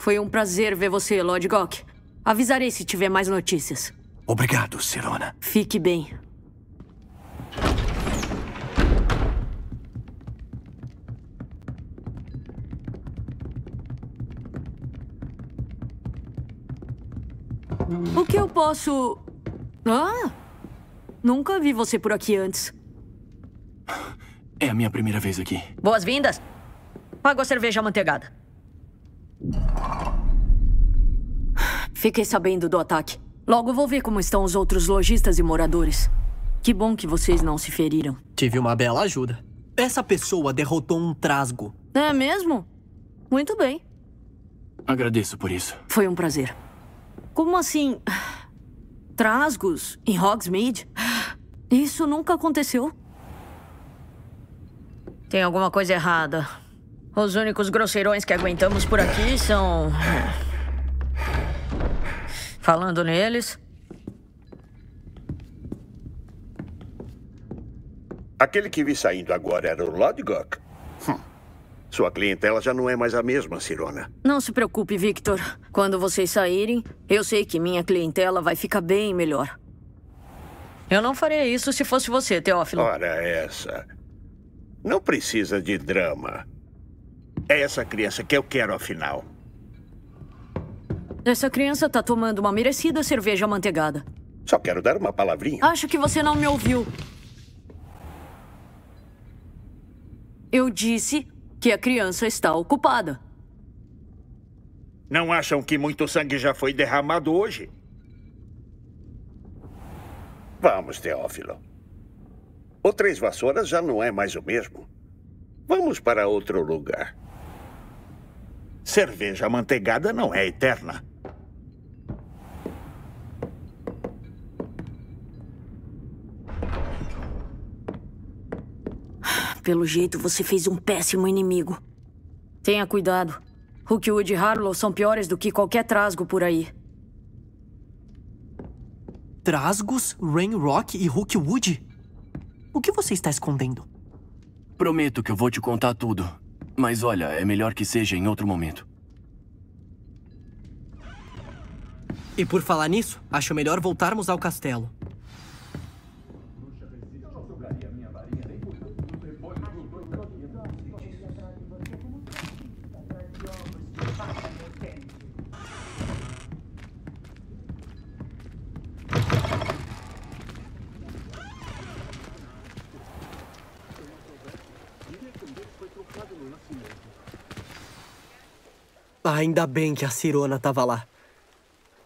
Foi um prazer ver você, Lord Gok. Avisarei se tiver mais notícias. Obrigado, Sirona. Fique bem. O que eu posso... Ah! Nunca vi você por aqui antes. É a minha primeira vez aqui. Boas-vindas. Pago a cerveja amanteigada. Fiquei sabendo do ataque. Logo vou ver como estão os outros lojistas e moradores. Que bom que vocês não se feriram. Tive uma bela ajuda. Essa pessoa derrotou um trasgo. É mesmo? Muito bem. Agradeço por isso. Foi um prazer. Como assim? Trasgos em Hogsmeade? Isso nunca aconteceu. Tem alguma coisa errada. Os únicos grosseirões que aguentamos por aqui são. Falando neles. Aquele que vi saindo agora era o Lodgok. Hum. Sua clientela já não é mais a mesma, Cirona. Não se preocupe, Victor. Quando vocês saírem, eu sei que minha clientela vai ficar bem melhor. Eu não faria isso se fosse você, Teófilo. Ora, essa. Não precisa de drama. É essa criança que eu quero, afinal. Essa criança tá tomando uma merecida cerveja amanteigada. Só quero dar uma palavrinha. Acho que você não me ouviu. Eu disse que a criança está ocupada. Não acham que muito sangue já foi derramado hoje? Vamos, Teófilo. O Três Vassouras já não é mais o mesmo. Vamos para outro lugar. Cerveja amanteigada não é eterna. Pelo jeito, você fez um péssimo inimigo. Tenha cuidado. Hookwood e Harlow são piores do que qualquer trasgo por aí. Trasgos, Rainrock e Hookwood. O que você está escondendo? Prometo que eu vou te contar tudo. Mas olha, é melhor que seja em outro momento. E por falar nisso, acho melhor voltarmos ao castelo. Ah, ainda bem que a Cirona tava lá.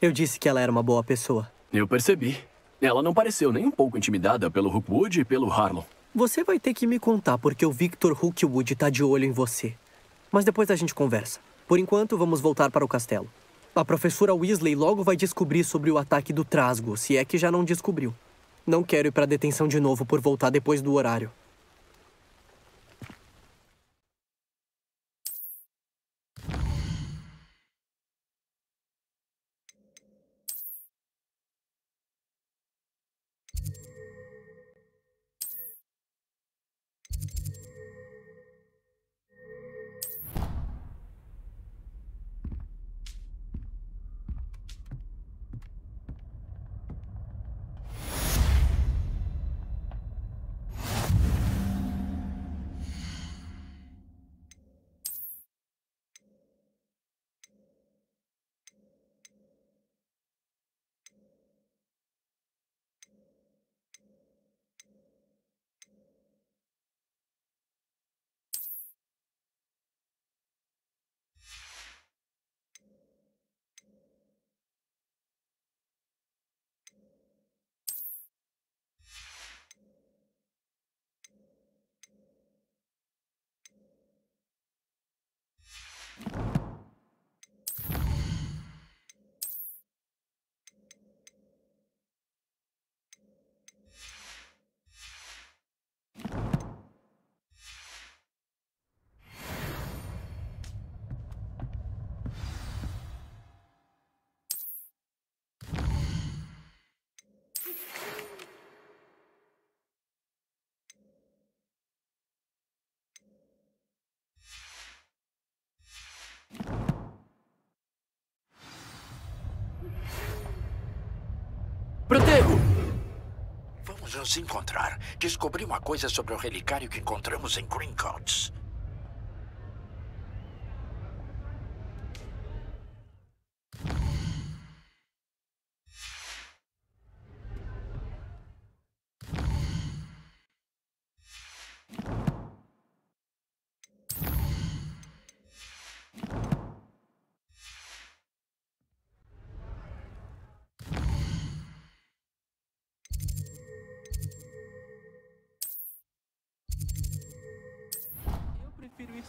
Eu disse que ela era uma boa pessoa. Eu percebi. Ela não pareceu nem um pouco intimidada pelo Hookwood e pelo Harlow. Você vai ter que me contar porque o Victor Hookwood está de olho em você. Mas depois a gente conversa. Por enquanto, vamos voltar para o castelo. A professora Weasley logo vai descobrir sobre o ataque do Trasgo, se é que já não descobriu. Não quero ir para a detenção de novo por voltar depois do horário. nos encontrar. Descobri uma coisa sobre o relicário que encontramos em Greencoats.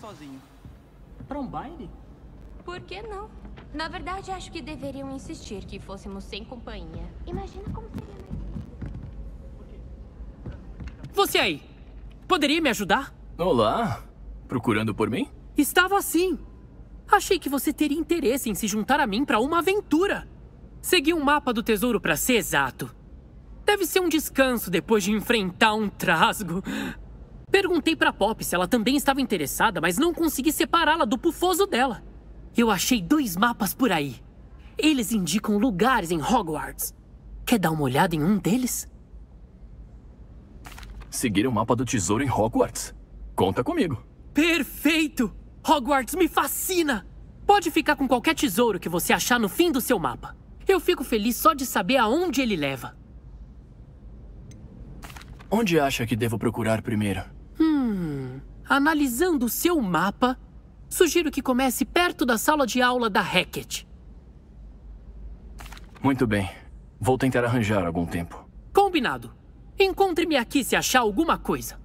sozinho. Pra um baile? Por que não? Na verdade, acho que deveriam insistir que fôssemos sem companhia. Imagina como seria mais... Você aí! Poderia me ajudar? Olá! Procurando por mim? Estava assim. Achei que você teria interesse em se juntar a mim para uma aventura. Segui um mapa do tesouro para ser exato. Deve ser um descanso depois de enfrentar um trasgo. Perguntei pra Pop se ela também estava interessada, mas não consegui separá-la do pufoso dela. Eu achei dois mapas por aí. Eles indicam lugares em Hogwarts. Quer dar uma olhada em um deles? Seguir o mapa do tesouro em Hogwarts? Conta comigo. Perfeito! Hogwarts me fascina! Pode ficar com qualquer tesouro que você achar no fim do seu mapa. Eu fico feliz só de saber aonde ele leva. Onde acha que devo procurar primeiro? Analisando o seu mapa, sugiro que comece perto da sala de aula da Hackett. Muito bem. Vou tentar arranjar algum tempo. Combinado. Encontre-me aqui se achar alguma coisa.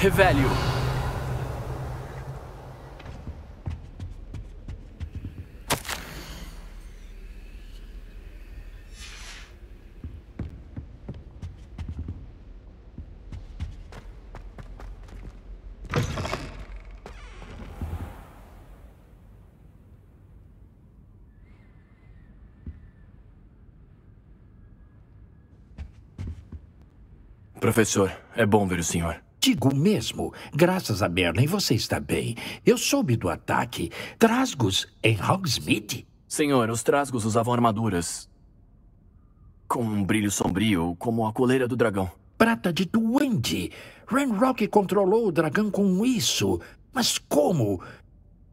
Revelio. Professor, é bom ver o senhor. Digo mesmo. Graças a Merlin, você está bem. Eu soube do ataque. Trasgos em Hogsmeade? Senhor, os trasgos usavam armaduras. Com um brilho sombrio, como a coleira do dragão. Prata de duende! Renrock controlou o dragão com isso. Mas como?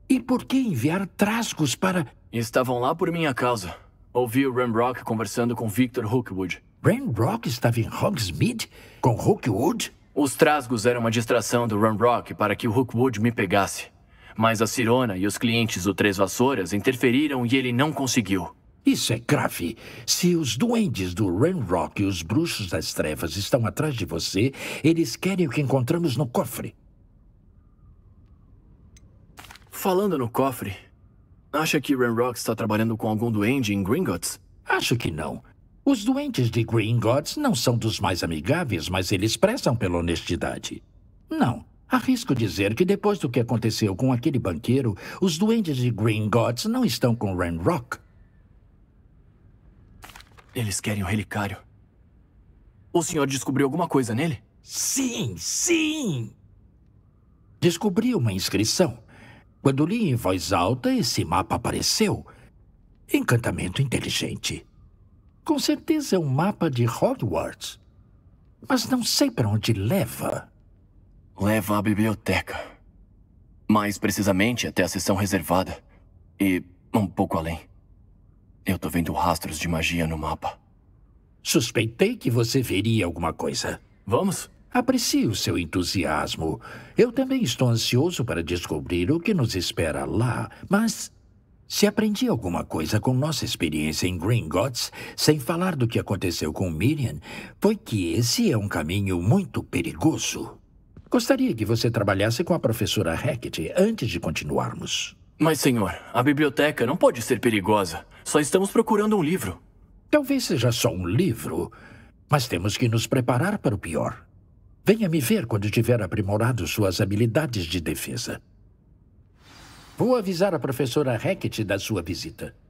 E por que enviar trasgos para... Estavam lá por minha causa. Ouvi o Renrock conversando com Victor Hookwood. Renrock estava em Hogsmeade? Com Hookwood? Os trasgos eram uma distração do Run Rock para que o Hookwood me pegasse. Mas a Cirona e os clientes do Três Vassouras interferiram e ele não conseguiu. Isso é grave. Se os duendes do Renrock e os bruxos das trevas estão atrás de você, eles querem o que encontramos no cofre. Falando no cofre, acha que Renrock está trabalhando com algum duende em Gringotts? Acho que não. Os doentes de Green Gods não são dos mais amigáveis, mas eles pressam pela honestidade. Não, arrisco dizer que depois do que aconteceu com aquele banqueiro, os doentes de Green Gods não estão com Rock. Eles querem o um relicário. O senhor descobriu alguma coisa nele? Sim, sim! Descobri uma inscrição. Quando li em voz alta, esse mapa apareceu. Encantamento inteligente. Com certeza é um mapa de Hogwarts. Mas não sei para onde leva. Leva à biblioteca. Mais precisamente até a sessão reservada. E um pouco além. Eu tô vendo rastros de magia no mapa. Suspeitei que você veria alguma coisa. Vamos? Aprecio seu entusiasmo. Eu também estou ansioso para descobrir o que nos espera lá, mas se aprendi alguma coisa com nossa experiência em Gringotts, sem falar do que aconteceu com Miriam, foi que esse é um caminho muito perigoso. Gostaria que você trabalhasse com a professora Hackett antes de continuarmos. Mas, senhor, a biblioteca não pode ser perigosa. Só estamos procurando um livro. Talvez seja só um livro, mas temos que nos preparar para o pior. Venha me ver quando tiver aprimorado suas habilidades de defesa. Vou avisar a professora Hackett da sua visita.